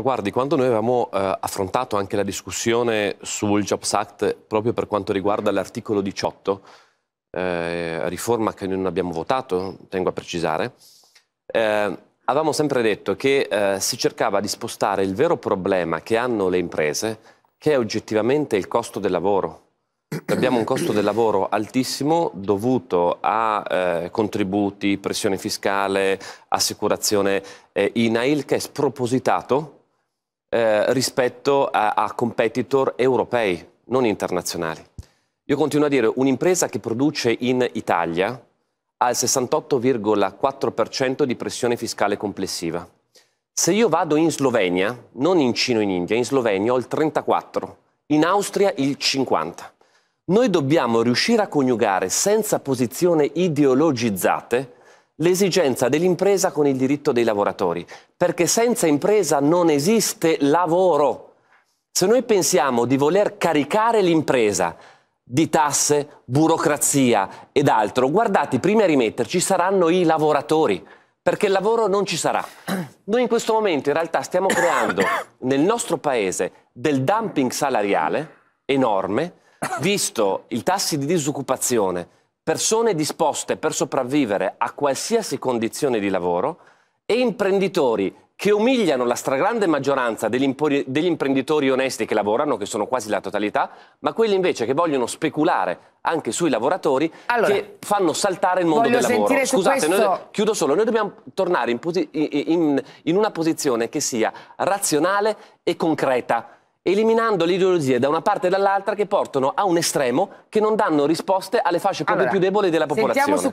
guardi, quando noi avevamo eh, affrontato anche la discussione sul Jobs Act proprio per quanto riguarda l'articolo 18, eh, riforma che noi non abbiamo votato, tengo a precisare, eh, avevamo sempre detto che eh, si cercava di spostare il vero problema che hanno le imprese, che è oggettivamente il costo del lavoro. Abbiamo un costo del lavoro altissimo dovuto a eh, contributi, pressione fiscale, assicurazione eh, INAIL che è spropositato eh, rispetto a, a competitor europei, non internazionali. Io continuo a dire, un'impresa che produce in Italia ha il 68,4% di pressione fiscale complessiva. Se io vado in Slovenia, non in Cina o in India, in Slovenia ho il 34, in Austria il 50. Noi dobbiamo riuscire a coniugare senza posizioni ideologizzate l'esigenza dell'impresa con il diritto dei lavoratori, perché senza impresa non esiste lavoro. Se noi pensiamo di voler caricare l'impresa di tasse, burocrazia ed altro, guardate, prima a rimetterci saranno i lavoratori, perché il lavoro non ci sarà. Noi in questo momento in realtà stiamo creando nel nostro paese del dumping salariale enorme, visto i tassi di disoccupazione, persone disposte per sopravvivere a qualsiasi condizione di lavoro e imprenditori che umiliano la stragrande maggioranza degli, degli, imprenditori onesti che lavorano, che sono quasi la totalità, ma quelli invece che vogliono speculare anche sui lavoratori allora, che fanno saltare il mondo del lavoro. Scusate, questo... noi, chiudo solo, noi dobbiamo tornare in, in, in una posizione che sia razionale e concreta eliminando le ideologie da una parte e dall'altra che portano a un estremo che non danno risposte alle fasce proprio allora, più deboli della popolazione.